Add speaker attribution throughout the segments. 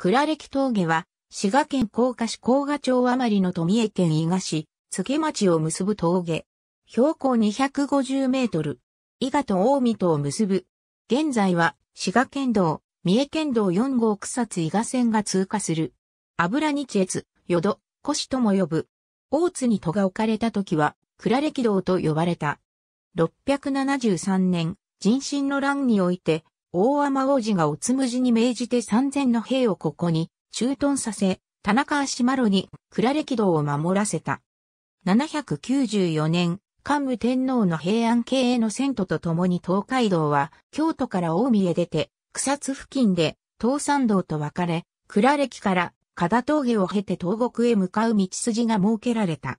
Speaker 1: 倉歴峠は、滋賀県甲賀市甲賀町余りの富江県伊賀市、付町を結ぶ峠。標高250メートル。伊賀と大見とを結ぶ。現在は、滋賀県道、三重県道4号草津伊賀線が通過する。油日越、淀、越とも呼ぶ。大津に戸が置かれた時は、倉歴道と呼ばれた。673年、人心の乱において、大天王子がおつむじに命じて三千の兵をここに駐屯させ、田中足丸に倉歴道を守らせた。794年、桓武天皇の平安系への遷都とともに東海道は京都から近江へ出て、草津付近で東山道と分かれ、倉歴から片峠を経て東国へ向かう道筋が設けられた。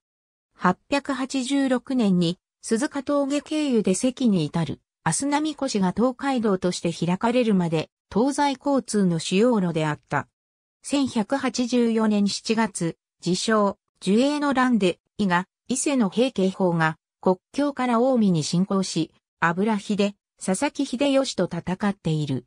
Speaker 1: 886年に鈴鹿峠経由で関に至る。アスナミコシが東海道として開かれるまで、東西交通の主要路であった。1184年7月、自称、樹影の乱で、伊賀、伊勢の平家法が、国境から大海に侵攻し、油秀、で、佐々木秀吉と戦っている。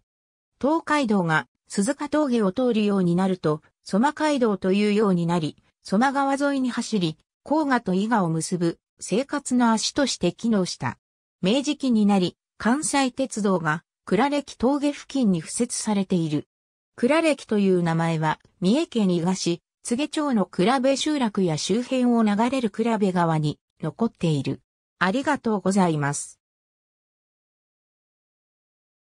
Speaker 1: 東海道が鈴鹿峠を通るようになると、蘇我街道というようになり、蘇我川沿いに走り、甲賀と伊賀を結ぶ生活の足として機能した。明治期になり、関西鉄道が倉歴峠付近に付設されている。倉歴という名前は、三重県伊賀市、柘植町の倉部集落や周辺を流れる倉部川に残っている。ありがとうございます。